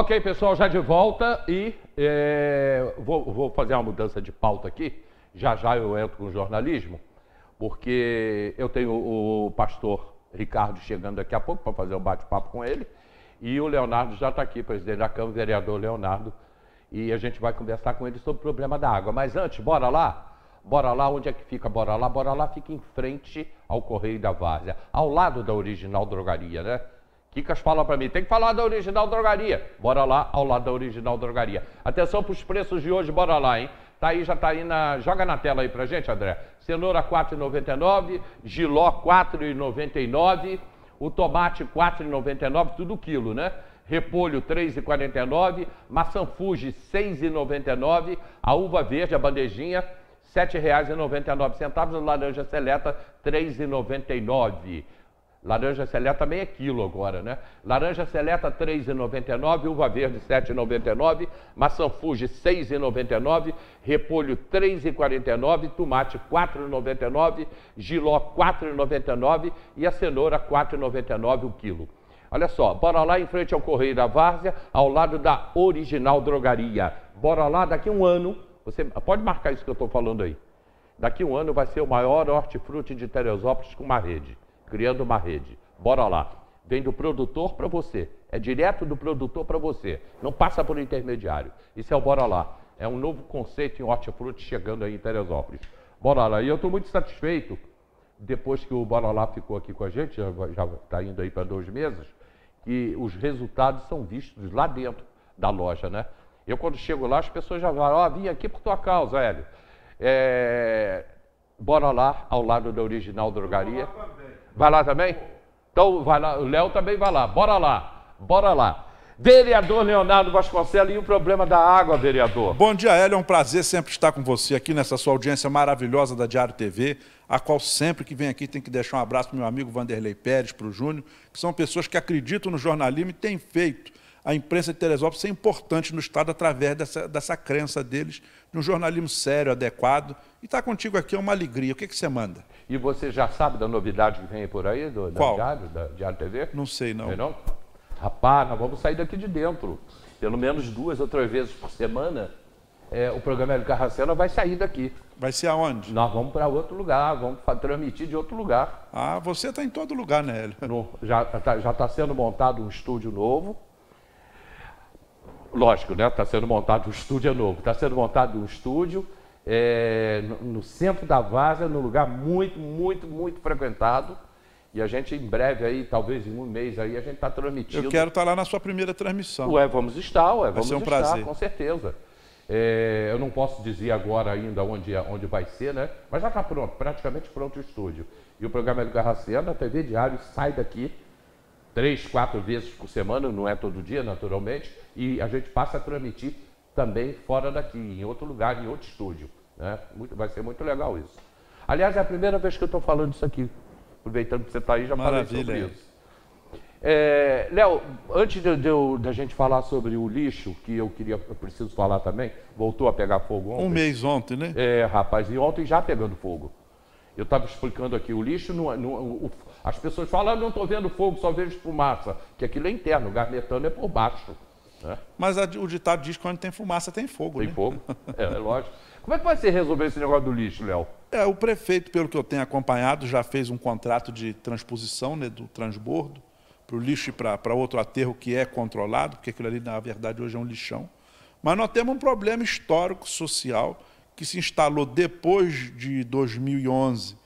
Ok, pessoal, já de volta e é, vou, vou, fazer uma mudança de pauta aqui. Já já eu entro com jornalismo, porque eu tenho o pastor Ricardo chegando daqui a pouco para fazer um bate-papo com ele. E o Leonardo já está aqui, presidente da Câmara, vereador Leonardo. E a gente vai conversar com ele sobre o problema da água. Mas antes, bora lá? Bora lá, onde é que fica Bora lá? Bora lá fica em frente ao Correio da Várzea, ao lado da original drogaria, né? Kikas fala para mim, tem que falar da Original Drogaria. Bora lá ao lado da Original Drogaria. Atenção para os preços de hoje, bora lá, hein? Tá aí, já tá aí na... Joga na tela aí pra gente, André. Cenoura 4,99, giló 4,99, o tomate 4,99, tudo quilo, né? repolho 3,49, maçã Fuji 6,99, a uva verde, a bandejinha, R$ 7,99, a laranja seleta 3,99. Laranja seleta também é quilo agora, né? Laranja seleta R$ 3,99, uva verde R$ 7,99, maçã fuji R$ 6,99, repolho R$ 3,49, tomate R$ 4,99, giló R$ 4,99 e a cenoura R$ 4,99 o quilo. Olha só, bora lá em frente ao Correio da Várzea, ao lado da Original Drogaria. Bora lá, daqui um ano, você pode marcar isso que eu estou falando aí. Daqui um ano vai ser o maior hortifruti de Teresópolis com uma rede criando uma rede. Bora lá. Vem do produtor para você. É direto do produtor para você. Não passa por intermediário. Isso é o Bora Lá. É um novo conceito em hortifruti chegando aí em Teresópolis. Bora lá. E eu estou muito satisfeito, depois que o Bora lá ficou aqui com a gente, já está indo aí para dois meses, que os resultados são vistos lá dentro da loja, né? Eu quando chego lá, as pessoas já falam, ó, oh, vim aqui por tua causa, Hélio. É... Bora lá, ao lado da original drogaria. Vai lá também? Então vai lá, o Léo também vai lá. Bora lá, bora lá. Vereador Leonardo Vasconcelos e o problema da água, vereador. Bom dia, Hélio. É um prazer sempre estar com você aqui nessa sua audiência maravilhosa da Diário TV, a qual sempre que vem aqui tem que deixar um abraço para meu amigo Vanderlei Pérez, para o Júnior, que são pessoas que acreditam no jornalismo e têm feito a imprensa de Teresópolis ser importante no Estado através dessa, dessa crença deles, de um jornalismo sério, adequado. E estar tá contigo aqui é uma alegria. O que, que você manda? E você já sabe da novidade que vem por aí, do, Qual? Diário, da Diário TV? Não sei, não. Sei é não? Rapaz, nós vamos sair daqui de dentro. Pelo menos duas ou três vezes por semana, é, o programa Hélio Carracena vai sair daqui. Vai ser aonde? Nós vamos para outro lugar, vamos transmitir de outro lugar. Ah, você está em todo lugar, né, Hélio? No, já está já tá sendo montado um estúdio novo lógico, né? Está sendo montado um estúdio é novo. Está sendo montado um estúdio é, no, centro da Vaza, num lugar muito, muito, muito frequentado. E a gente em breve aí, talvez em um mês aí, a gente está transmitindo. Eu quero estar tá lá na sua primeira transmissão. Ué, vamos estar, ué, vamos vai ser um estar, prazer. com certeza. É, eu não posso dizer agora ainda onde, onde vai ser, né? Mas já está pronto, praticamente pronto o estúdio. E o programa é do Racena, a TV Diário, sai daqui três, quatro vezes por semana, não é todo dia, naturalmente, e a gente passa a transmitir também fora daqui, em outro lugar, em outro estúdio. Né? Muito, vai ser muito legal isso. Aliás, é a primeira vez que eu estou falando isso aqui. Aproveitando que você está aí, já Maravilha. falei sobre é. isso. É, Léo, antes de, de, gente falar sobre o lixo, que eu queria, eu preciso falar também, voltou a pegar fogo ontem. Um mês ontem, né? É, rapaz, e ontem já pegando fogo. Eu estava explicando aqui, o lixo, não, é, não, o, as pessoas falam, ah, não estou vendo fogo, só vejo fumaça, que aquilo é interno, o gás metano é por baixo. Né? Mas a, o ditado diz que quando tem fumaça tem fogo. Tem né? fogo, é, é lógico. Como é que vai ser resolver esse negócio do lixo, Léo? É, o prefeito, pelo que eu tenho acompanhado, já fez um contrato de transposição né, do transbordo para o lixo e para outro aterro que é controlado, porque aquilo ali, na verdade, hoje é um lixão. Mas nós temos um problema histórico, social, que se instalou depois de 2011,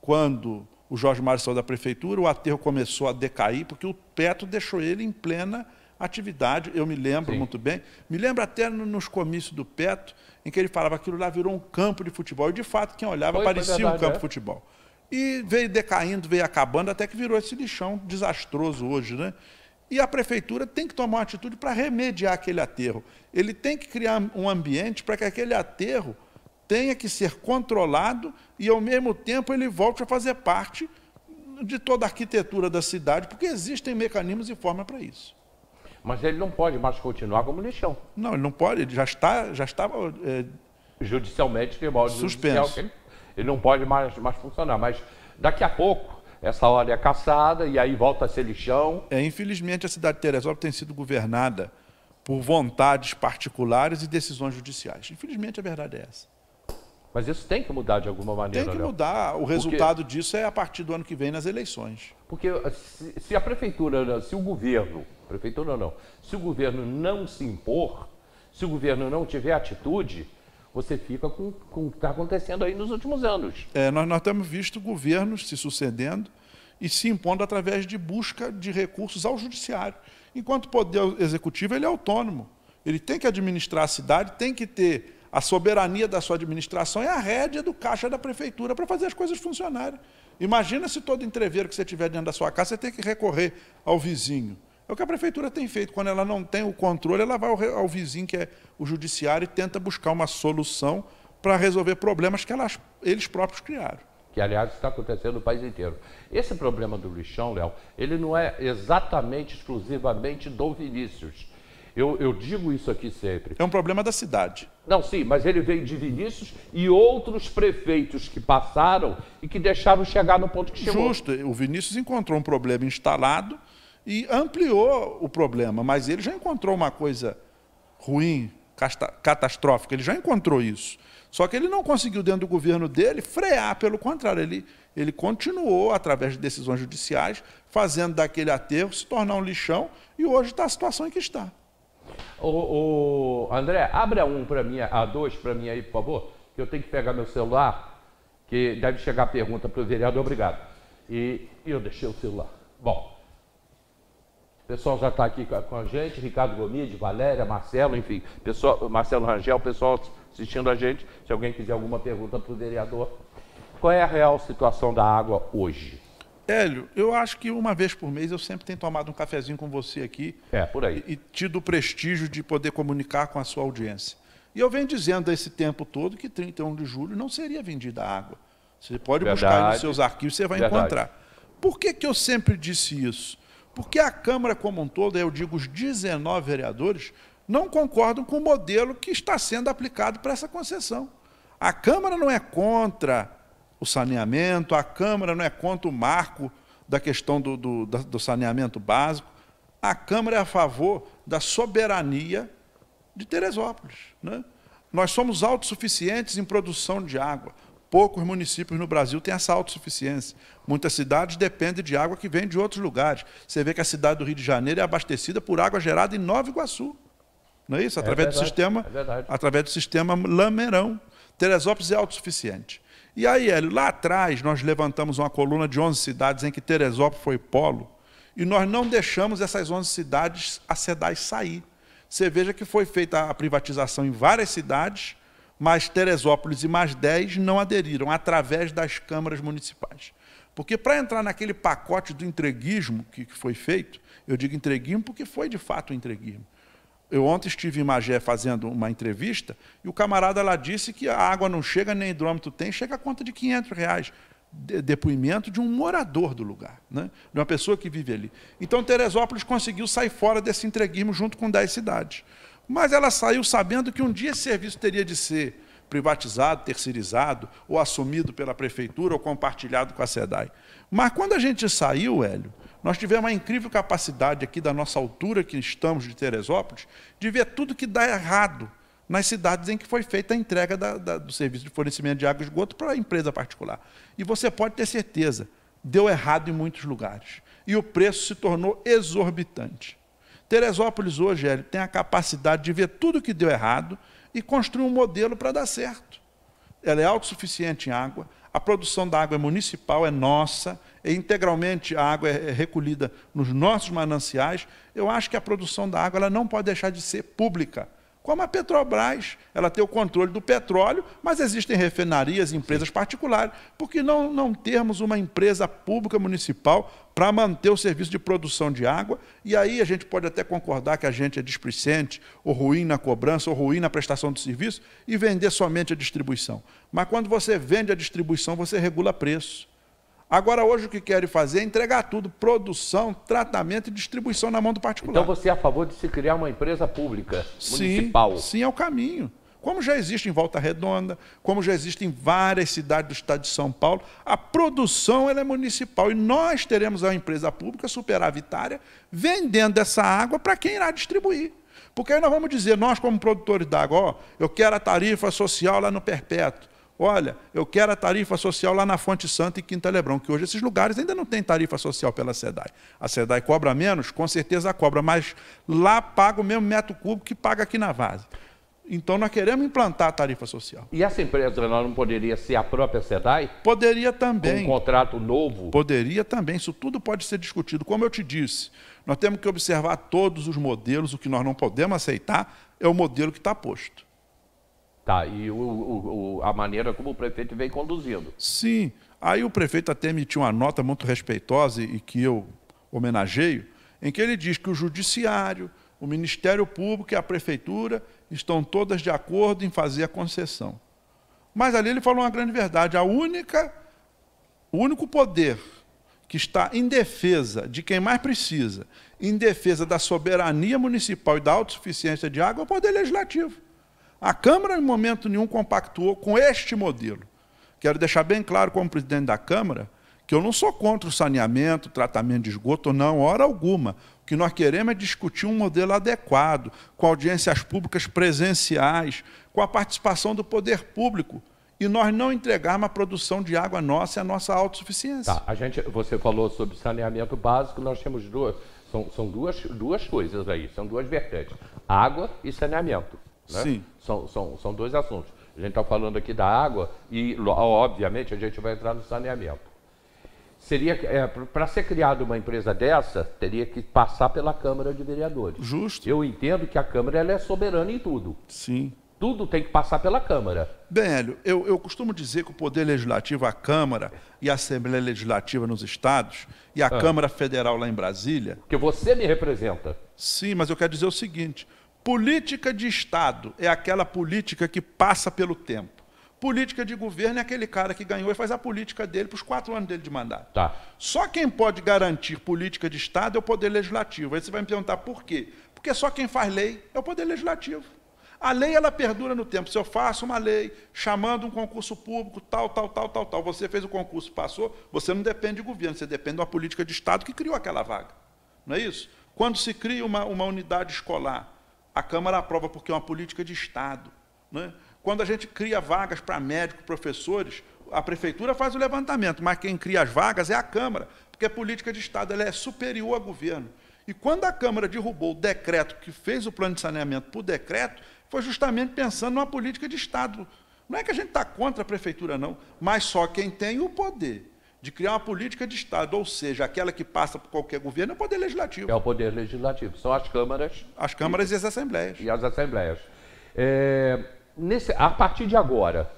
quando o Jorge Marçal da prefeitura, o aterro começou a decair, porque o Petro deixou ele em plena atividade, eu me lembro Sim. muito bem, me lembro até nos comícios do Petro, em que ele falava que aquilo lá virou um campo de futebol, e de fato quem olhava foi, parecia foi verdade, um campo de é. futebol. E veio decaindo, veio acabando, até que virou esse lixão desastroso hoje, né? E a prefeitura tem que tomar uma atitude para remediar aquele aterro. Ele tem que criar um ambiente para que aquele aterro tenha que ser controlado e, ao mesmo tempo, ele volte a fazer parte de toda a arquitetura da cidade, porque existem mecanismos e formas para isso. Mas ele não pode mais continuar como lixão. Não, ele não pode, ele já está, já estava é... judicialmente tribunal suspenso. Judicial, ele não pode mais, mais funcionar. Mas daqui a pouco essa hora é caçada e aí volta a ser lixão. É, infelizmente a cidade de Teresópolis tem sido governada por vontades particulares e decisões judiciais. Infelizmente a verdade é essa. Mas isso tem que mudar de alguma maneira. Tem que Léo. mudar. O resultado disso é a partir do ano que vem nas eleições. Porque ah, se, se a prefeitura, se o governo, prefeitura não, se o governo não se impor, se o governo não tiver atitude, você fica com, com o que está acontecendo aí nos últimos anos. É, nós, nós temos visto governos se sucedendo e se impondo através de busca de recursos ao judiciário. Enquanto o poder executivo ele é autônomo, ele tem que administrar a cidade, tem que ter a soberania da sua administração é a rédea do caixa da prefeitura para fazer as coisas funcionarem. Imagina se todo entreveiro que você tiver dentro da sua casa, você tem que recorrer ao vizinho. É o que a prefeitura tem feito. Quando ela não tem o controle, ela vai ao, vizinho, que é o judiciário, e tenta buscar uma solução para resolver problemas que elas, eles próprios criaram. Que, aliás, está acontecendo no país inteiro. Esse problema do lixão, Léo, ele não é exatamente, exclusivamente do Vinícius eu, eu digo isso aqui sempre. É um problema da cidade. Não, sim, mas ele veio de Vinícius e outros prefeitos que passaram e que deixaram chegar no ponto que chegou. Justo, o Vinícius encontrou um problema instalado e ampliou o problema, mas ele já encontrou uma coisa ruim, catastrófica, ele já encontrou isso. Só que ele não conseguiu, dentro do governo dele, frear, pelo contrário, ele, ele continuou, através de decisões judiciais, fazendo daquele aterro se tornar um lixão e hoje está a situação em que está. O, o André, abre a um para mim, a dois para mim aí, por favor, que eu tenho que pegar meu celular, que deve chegar a pergunta para o vereador, obrigado. E eu deixei o celular. Bom, o pessoal já está aqui com a gente, Ricardo Gomide, Valéria, Marcelo, enfim, pessoal, Marcelo Rangel, pessoal assistindo a gente, se alguém quiser alguma pergunta para o vereador. Qual é a real situação da água hoje? Hélio, eu acho que uma vez por mês eu sempre tenho tomado um cafezinho com você aqui. É, por aí. E, e tido o prestígio de poder comunicar com a sua audiência. E eu venho dizendo esse tempo todo que 31 de julho não seria vendida água. Você pode Verdade. buscar nos seus arquivos, você vai Verdade. encontrar. Por que, que eu sempre disse isso? Porque a Câmara como um todo, eu digo os 19 vereadores, não concordam com o modelo que está sendo aplicado para essa concessão. A Câmara não é contra o saneamento, a Câmara não é contra o marco da questão do, do, do saneamento básico, a Câmara é a favor da soberania de Teresópolis. Né? Nós somos autossuficientes em produção de água. Poucos municípios no Brasil têm essa autossuficiência. Muitas cidades dependem de água que vem de outros lugares. Você vê que a cidade do Rio de Janeiro é abastecida por água gerada em Nova Iguaçu. Não é isso? É através é verdade, do sistema, é através do sistema Lameirão. Teresópolis é autossuficiente. E aí, Hélio, lá atrás nós levantamos uma coluna de 11 cidades em que Teresópolis foi polo, e nós não deixamos essas 11 cidades, a SEDAI, sair. Você veja que foi feita a privatização em várias cidades, mas Teresópolis e mais 10 não aderiram, através das câmaras municipais. Porque para entrar naquele pacote do entreguismo que, que foi feito, eu digo entreguismo porque foi de fato um entreguismo, eu ontem estive em Magé fazendo uma entrevista e o camarada lá disse que a água não chega, nem hidrômetro tem, chega a conta de 500 reais. De, depoimento de um morador do lugar, né? de uma pessoa que vive ali. Então, Teresópolis conseguiu sair fora desse entreguismo junto com 10 cidades. Mas ela saiu sabendo que um dia esse serviço teria de ser privatizado, terceirizado, ou assumido pela prefeitura, ou compartilhado com a SEDAI. Mas quando a gente saiu, Hélio, nós tivemos uma incrível capacidade aqui da nossa altura que estamos de Teresópolis de ver tudo que dá errado nas cidades em que foi feita a entrega da, da, do serviço de fornecimento de água e esgoto para a empresa particular. E você pode ter certeza, deu errado em muitos lugares. E o preço se tornou exorbitante. Teresópolis hoje ele tem a capacidade de ver tudo que deu errado e construir um modelo para dar certo. Ela é autossuficiente em água, a produção da água é municipal, é nossa, é integralmente a água é, é recolhida nos nossos mananciais. Eu acho que a produção da água ela não pode deixar de ser pública. Como a Petrobras, ela tem o controle do petróleo, mas existem refinarias, e empresas particulares. Por que não, não termos uma empresa pública municipal para manter o serviço de produção de água? E aí a gente pode até concordar que a gente é displicente, ou ruim na cobrança, ou ruim na prestação do serviço, e vender somente a distribuição. Mas quando você vende a distribuição, você regula preço. Agora, hoje, o que querem fazer é entregar tudo: produção, tratamento e distribuição na mão do particular. Então, você é a favor de se criar uma empresa pública, municipal? Sim, sim é o caminho. Como já existe em Volta Redonda, como já existe em várias cidades do estado de São Paulo, a produção ela é municipal e nós teremos uma empresa pública superavitária vendendo essa água para quem irá distribuir. Porque aí nós vamos dizer, nós como produtores d'água, eu quero a tarifa social lá no perpétuo olha, eu quero a tarifa social lá na Fonte Santa e Quinta Lebrão, que hoje esses lugares ainda não têm tarifa social pela SEDAI. A SEDAI cobra menos, com certeza cobra, mas lá paga o mesmo metro cúbico que paga aqui na Vase. Então nós queremos implantar a tarifa social. E essa empresa não poderia ser a própria SEDAI? Poderia também. Com um contrato novo? Poderia também. Isso tudo pode ser discutido. Como eu te disse, nós temos que observar todos os modelos. O que nós não podemos aceitar é o modelo que está posto. Tá, e o, o, o, a maneira como o prefeito vem conduzindo. Sim, aí o prefeito até emitiu uma nota muito respeitosa e que eu homenageio, em que ele diz que o Judiciário, o Ministério Público e a Prefeitura estão todas de acordo em fazer a concessão. Mas ali ele falou uma grande verdade: a única, o único poder que está em defesa de quem mais precisa, em defesa da soberania municipal e da autossuficiência de água, é o poder legislativo. A Câmara, em momento nenhum, compactuou com este modelo. Quero deixar bem claro, como presidente da Câmara, que eu não sou contra o saneamento, tratamento de esgoto, não, hora alguma. O que nós queremos é discutir um modelo adequado, com audiências públicas presenciais, com a participação do poder público e nós não entregarmos a produção de água nossa e a nossa autossuficiência. Tá, a gente, você falou sobre saneamento básico, nós temos duas, são, são duas, duas coisas aí, são duas vertentes, água e saneamento. Né? Sim. São, são, são dois assuntos. A gente está falando aqui da água e, obviamente, a gente vai entrar no saneamento. Seria é, para ser criada uma empresa dessa, teria que passar pela Câmara de Vereadores. Justo. Eu entendo que a Câmara ela é soberana em tudo. Sim. Tudo tem que passar pela Câmara. Bem, Hélio, eu, eu costumo dizer que o Poder Legislativo, a Câmara e a Assembleia Legislativa nos estados e a ah. Câmara Federal lá em Brasília. Porque você me representa. Sim, mas eu quero dizer o seguinte: Política de Estado é aquela política que passa pelo tempo. Política de governo é aquele cara que ganhou e faz a política dele para os quatro anos dele de mandato. Tá. Só quem pode garantir política de Estado é o Poder Legislativo. Aí você vai me perguntar por quê? Porque só quem faz lei é o Poder Legislativo. A lei ela perdura no tempo. Se eu faço uma lei chamando um concurso público, tal, tal, tal, tal, tal, você fez o concurso, passou, você não depende de governo, você depende de uma política de Estado que criou aquela vaga. Não é isso? Quando se cria uma, uma unidade escolar, a Câmara aprova porque é uma política de Estado. Né? Quando a gente cria vagas para médicos, professores, a prefeitura faz o levantamento, mas quem cria as vagas é a Câmara, porque a política de Estado ela é superior ao governo. E quando a Câmara derrubou o decreto que fez o plano de saneamento por decreto, foi justamente pensando numa política de Estado. Não é que a gente está contra a prefeitura, não, mas só quem tem o poder de criar uma política de Estado, ou seja, aquela que passa por qualquer governo é o Poder Legislativo. É o Poder Legislativo, são as câmaras. As câmaras e, e as assembleias. E as assembleias. É, nesse, a partir de agora,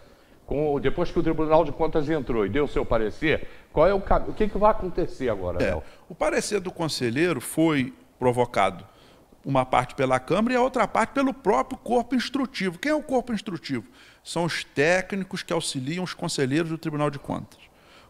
com, depois que o Tribunal de Contas entrou e deu seu parecer, qual é o, o que, que vai acontecer agora, é, O parecer do conselheiro foi provocado uma parte pela Câmara e a outra parte pelo próprio corpo instrutivo. Quem é o corpo instrutivo? São os técnicos que auxiliam os conselheiros do Tribunal de Contas.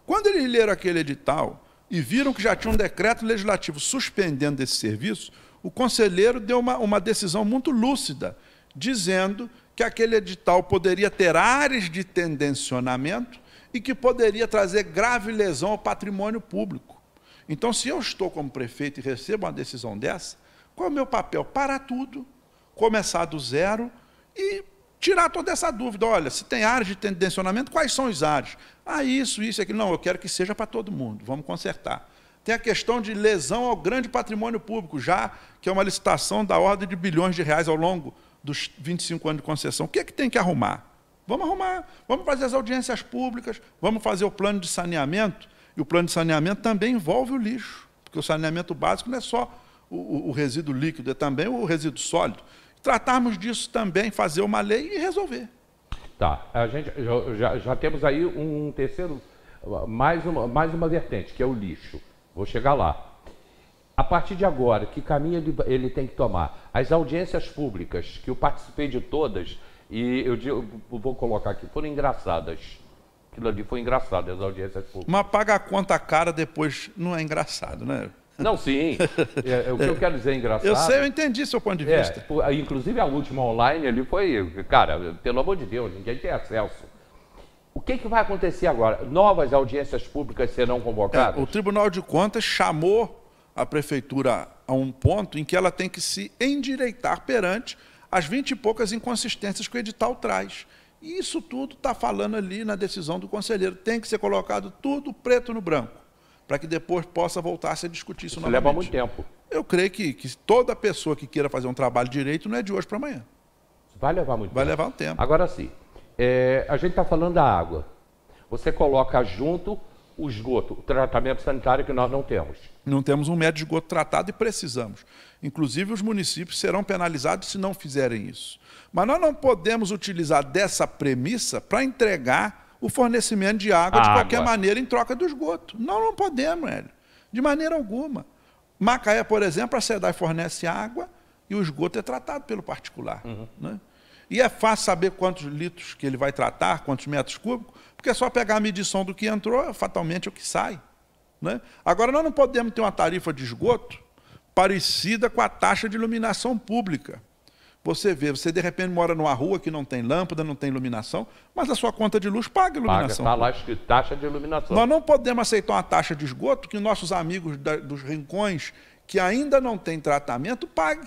Quando eles leram aquele edital e viram que já tinha um decreto legislativo suspendendo esse serviço, o conselheiro deu uma, uma decisão muito lúcida, dizendo que aquele edital poderia ter áreas de tendencionamento e que poderia trazer grave lesão ao patrimônio público. Então, se eu estou como prefeito e recebo uma decisão dessa, qual é o meu papel? Parar tudo, começar do zero e tirar toda essa dúvida. Olha, se tem áreas de tendencionamento, quais são as áreas? Ah, isso, isso, aquilo. Não, eu quero que seja para todo mundo, vamos consertar. Tem a questão de lesão ao grande patrimônio público, já que é uma licitação da ordem de bilhões de reais ao longo dos 25 anos de concessão. O que é que tem que arrumar? Vamos arrumar, vamos fazer as audiências públicas, vamos fazer o plano de saneamento, e o plano de saneamento também envolve o lixo, porque o saneamento básico não é só o, o, o resíduo líquido, é também o resíduo sólido tratarmos disso também, fazer uma lei e resolver. Tá. A gente já, já temos aí um terceiro, mais uma, mais uma vertente, que é o lixo. Vou chegar lá. A partir de agora, que caminho ele, ele tem que tomar? As audiências públicas, que eu participei de todas, e eu, eu vou colocar aqui, foram engraçadas. Aquilo ali foi engraçado, as audiências públicas. Mas paga a conta cara depois não é engraçado, né? Não, sim. É, é, o que eu quero dizer é engraçado. Eu sei, eu entendi seu ponto de é, vista. É, inclusive a última online ali foi, cara, pelo amor de Deus, ninguém tem acesso. O que, que vai acontecer agora? Novas audiências públicas serão convocadas? É, o Tribunal de Contas chamou a prefeitura a um ponto em que ela tem que se endireitar perante as vinte e poucas inconsistências que o edital traz. E isso tudo está falando ali na decisão do conselheiro. Tem que ser colocado tudo preto no branco para que depois possa voltar-se a discutir isso, isso novamente. leva muito tempo. Eu creio que, que toda pessoa que queira fazer um trabalho direito não é de hoje para amanhã. Vai levar muito Vai tempo. Vai levar um tempo. Agora sim, é, a gente está falando da água. Você coloca junto o esgoto, o tratamento sanitário que nós não temos. Não temos um médio de esgoto tratado e precisamos. Inclusive, os municípios serão penalizados se não fizerem isso. Mas nós não podemos utilizar dessa premissa para entregar o fornecimento de água a de ah, qualquer água. maneira em troca do esgoto. Não, não podemos, velho. De maneira alguma. Macaé, por exemplo, a SEDAI fornece água e o esgoto é tratado pelo particular. Uhum. Né? E é fácil saber quantos litros que ele vai tratar, quantos metros cúbicos, porque é só pegar a medição do que entrou, fatalmente é o que sai. Né? Agora, nós não podemos ter uma tarifa de esgoto parecida com a taxa de iluminação pública. Você vê, você de repente mora numa rua que não tem lâmpada, não tem iluminação, mas a sua conta de luz paga iluminação. Está lá escrito taxa de iluminação. Nós não podemos aceitar uma taxa de esgoto que nossos amigos da, dos rincões que ainda não têm tratamento pague.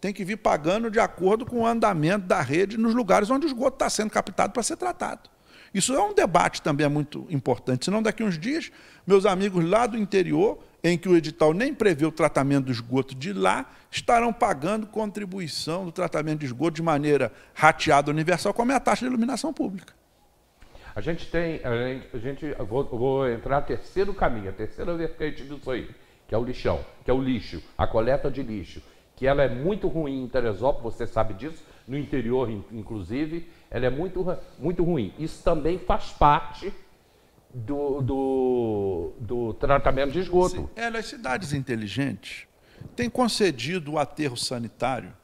Tem que vir pagando de acordo com o andamento da rede nos lugares onde o esgoto está sendo captado para ser tratado. Isso é um debate também muito importante, senão daqui uns dias, meus amigos lá do interior em que o edital nem prevê o tratamento do esgoto de lá, estarão pagando contribuição do tratamento de esgoto de maneira rateada universal, como é a taxa de iluminação pública. A gente tem, a gente, vou, vou entrar no terceiro caminho, a terceira vertente disso aí, que é o lixão, que é o lixo, a coleta de lixo, que ela é muito ruim em Teresópolis, você sabe disso, no interior inclusive, ela é muito, muito ruim. Isso também faz parte do, do, do tratamento de esgoto. É, as cidades inteligentes têm concedido o aterro sanitário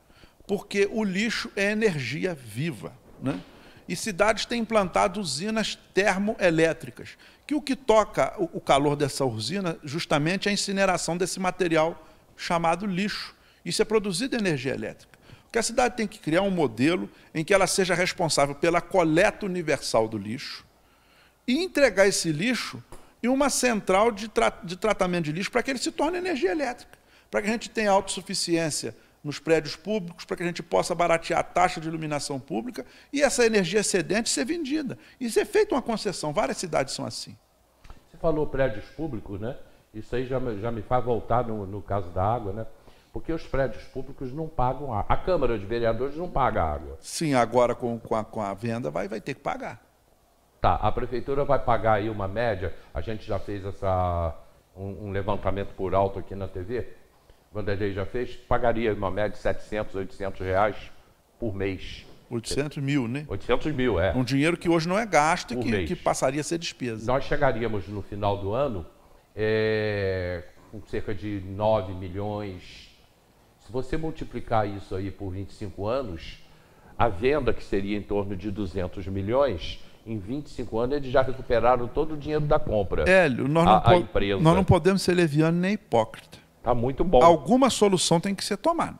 porque o lixo é energia viva. Né? E cidades têm implantado usinas termoelétricas, que o que toca o calor dessa usina justamente é a incineração desse material chamado lixo. Isso é produzido energia elétrica. Porque a cidade tem que criar é um modelo em que ela seja responsável pela coleta universal do lixo, e entregar esse lixo em uma central de, tra de tratamento de lixo para que ele se torne energia elétrica, para que a gente tenha autossuficiência nos prédios públicos, para que a gente possa baratear a taxa de iluminação pública e essa energia excedente ser vendida. E ser feita uma concessão. Várias cidades são assim. Você falou prédios públicos, né? Isso aí já, já me faz voltar no, no caso da água, né? porque os prédios públicos não pagam água. A Câmara de Vereadores não paga água. Sim, agora com, com, a, com a venda vai, vai ter que pagar. Tá, a prefeitura vai pagar aí uma média, a gente já fez essa, um, um levantamento por alto aqui na TV, Vanderlei já fez, pagaria uma média de 700, 800 reais por mês. 800 mil, né? 800 mil, é. Um dinheiro que hoje não é gasto e que, que, passaria a ser despesa. Nós chegaríamos no final do ano é, com cerca de 9 milhões. Se você multiplicar isso aí por 25 anos, a venda que seria em torno de 200 milhões em 25 anos eles já recuperaram todo o dinheiro da compra. Hélio, nós não, a, a nós não podemos ser leviano nem hipócrita. Está muito bom. Alguma solução tem que ser tomada.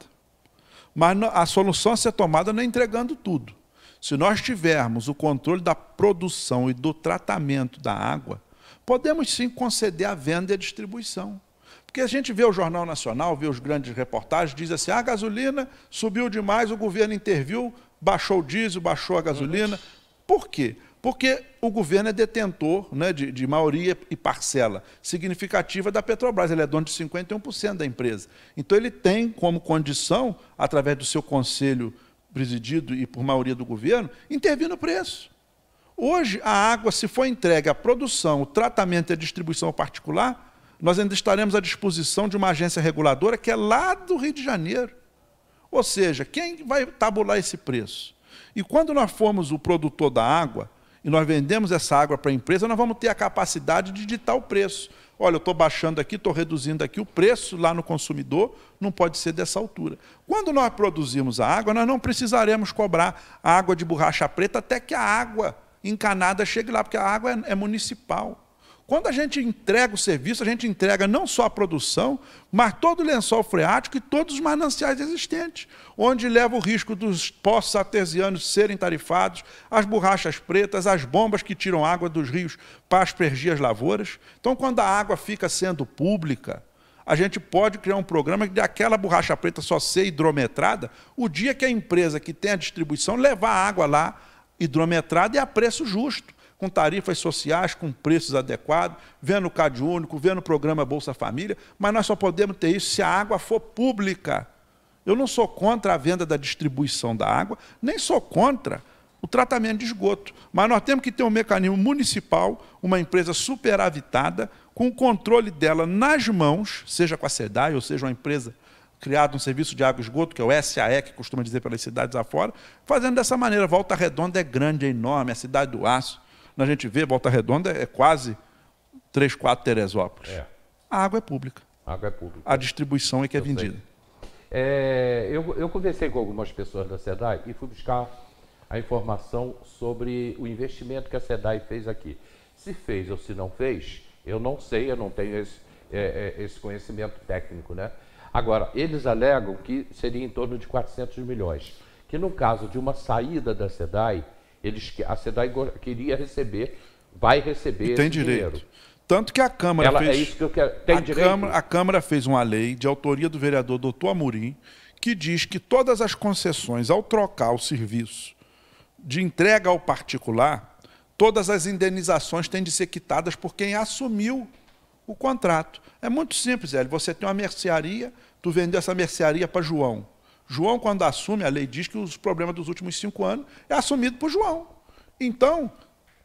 Mas a solução a ser tomada não é entregando tudo. Se nós tivermos o controle da produção e do tratamento da água, podemos sim conceder a venda e a distribuição. Porque a gente vê o Jornal Nacional, vê os grandes reportagens, diz assim: ah, a gasolina subiu demais, o governo interviu, baixou o diesel, baixou a gasolina. Uhum. Por quê? Porque o governo é detentor né, de, de, maioria e parcela significativa da Petrobras, ele é dono de 51% da empresa. Então ele tem como condição, através do seu conselho presidido e por maioria do governo, intervir no preço. Hoje, a água, se for entregue à produção, o tratamento e a distribuição particular, nós ainda estaremos à disposição de uma agência reguladora que é lá do Rio de Janeiro. Ou seja, quem vai tabular esse preço? E quando nós formos o produtor da água, e nós vendemos essa água para a empresa, nós vamos ter a capacidade de ditar o preço. Olha, eu estou baixando aqui, estou reduzindo aqui, o preço lá no consumidor não pode ser dessa altura. Quando nós produzimos a água, nós não precisaremos cobrar a água de borracha preta até que a água encanada chegue lá, porque a água é, é municipal. Quando a gente entrega o serviço, a gente entrega não só a produção, mas todo o lençol freático e todos os mananciais existentes, onde leva o risco dos poços artesianos serem tarifados, as borrachas pretas, as bombas que tiram água dos rios para aspergir as lavouras. Então, quando a água fica sendo pública, a gente pode criar um programa de aquela borracha preta só ser hidrometrada, o dia que a empresa que tem a distribuição levar a água lá hidrometrada e é a preço justo com tarifas sociais, com preços adequados, vendo o Cade Único, vendo o programa Bolsa Família, mas nós só podemos ter isso se a água for pública. Eu não sou contra a venda da distribuição da água, nem sou contra o tratamento de esgoto. Mas nós temos que ter um mecanismo municipal, uma empresa superavitada, com o controle dela nas mãos, seja com a SEDAI, ou seja, uma empresa criada um serviço de água e esgoto, que é o SAE, que costuma dizer pelas cidades afora, fazendo dessa maneira. Volta Redonda é grande, é enorme, é a cidade do aço. Quando a gente vê Volta Redonda, é quase 3, 4 Teresópolis. É. A água é pública. A água é pública. A distribuição é que é vendida. É, eu, eu conversei com algumas pessoas da SEDAI e fui buscar a informação sobre o investimento que a SEDAI fez aqui. Se fez ou se não fez, eu não sei, eu não tenho esse, é, é esse conhecimento técnico, né? Agora, eles alegam que seria em torno de 400 milhões, que no caso de uma saída da SEDAI, eles, a SEDAI queria receber, vai receber e tem direito. Dinheiro. Tanto que a Câmara Ela, é fez. É isso que eu quero. Tem a direito? Câmara, a Câmara fez uma lei de autoria do vereador doutor Amorim que diz que todas as concessões, ao trocar o serviço de entrega ao particular, todas as indenizações têm de ser quitadas por quem assumiu o contrato. É muito simples, Hélio. Você tem uma mercearia, tu vendeu essa mercearia para João. João, quando assume, a lei diz que os problemas dos últimos cinco anos é assumido por João. Então,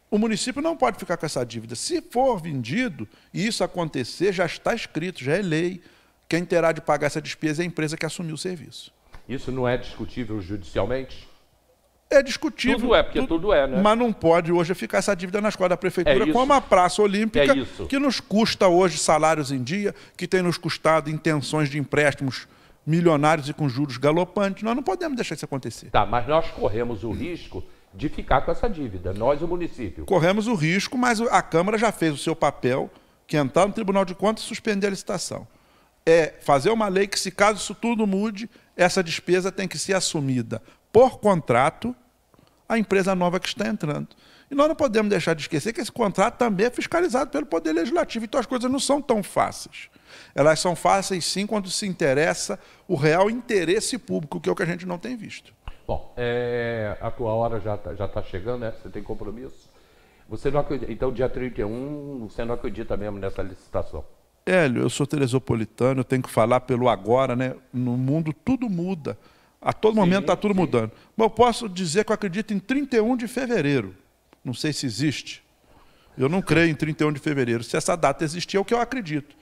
o município não pode ficar com essa dívida. Se for vendido e isso acontecer, já está escrito, já é lei. Quem terá de pagar essa despesa é a empresa que assumiu o serviço. Isso não é discutível judicialmente? É discutível. Tudo é, porque tudo, tudo é, né? Mas não pode hoje ficar essa dívida nas costas da prefeitura, é como a Praça Olímpica, é que nos custa hoje salários em dia, que tem nos custado intenções de empréstimos milionários e com juros galopantes. Nós não podemos deixar isso acontecer. Tá, mas nós corremos o risco de ficar com essa dívida, nós, o município. Corremos o risco, mas a Câmara já fez o seu papel, que é entrar no Tribunal de Contas e suspender a licitação. É fazer uma lei que, se caso isso tudo mude, essa despesa tem que ser assumida por contrato a empresa nova que está entrando nós não podemos deixar de esquecer que esse contrato também é fiscalizado pelo Poder Legislativo. Então as coisas não são tão fáceis. Elas são fáceis sim quando se interessa o real interesse público, que é o que a gente não tem visto. Bom, é, a tua hora já está já tá chegando, né? Você tem compromisso. Você não acredita, então, dia 31, você não acredita mesmo nessa licitação? Hélio, eu sou teresopolitano, eu tenho que falar pelo agora, né? No mundo tudo muda. A todo sim, momento está tudo sim. mudando. Mas eu posso dizer que eu acredito em 31 de fevereiro não sei se existe. Eu não creio em 31 de fevereiro. Se essa data existir, é o que eu acredito.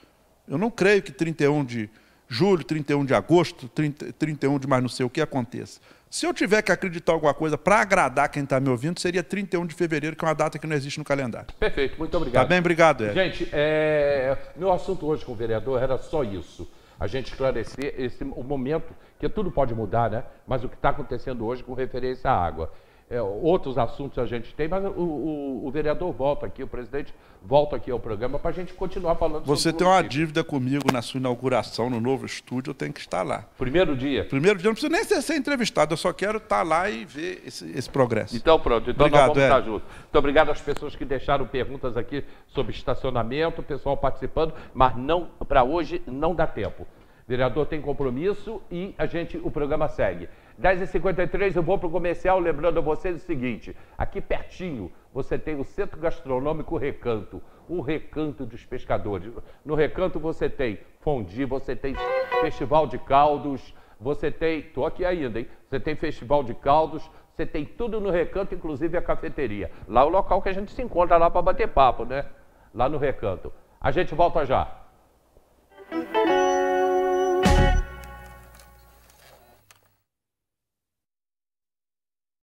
Eu não creio que 31 de julho, 31 de agosto, 30, 31 de mais não sei o que aconteça. Se eu tiver que acreditar alguma coisa para agradar quem está me ouvindo, seria 31 de fevereiro, que é uma data que não existe no calendário. Perfeito, muito obrigado. Tá bem, obrigado, Ed. Gente, é... meu assunto hoje com o vereador era só isso. A gente esclarecer esse, o momento, que tudo pode mudar, né? Mas o que está acontecendo hoje com referência à água é, outros assuntos a gente tem, mas o, o, o, vereador volta aqui, o presidente volta aqui ao programa para a gente continuar falando Você tem uma dívida comigo na sua inauguração no novo estúdio, eu tenho que estar lá. Primeiro dia? Primeiro dia, não preciso nem ser, ser entrevistado, eu só quero estar lá e ver esse, esse progresso. Então pronto, então obrigado, vamos é. estar juntos. Muito obrigado às pessoas que deixaram perguntas aqui sobre estacionamento, o pessoal participando, mas não para hoje não dá tempo. O vereador tem compromisso e a gente o programa segue. 10h53, eu vou para o comercial, lembrando a vocês o seguinte: aqui pertinho você tem o Centro Gastronômico Recanto, o Recanto dos Pescadores. No Recanto você tem Fondi, você tem Festival de Caldos, você tem. Estou aqui ainda, hein? Você tem Festival de Caldos, você tem tudo no Recanto, inclusive a cafeteria. Lá é o local que a gente se encontra lá para bater papo, né? Lá no Recanto. A gente volta já. Música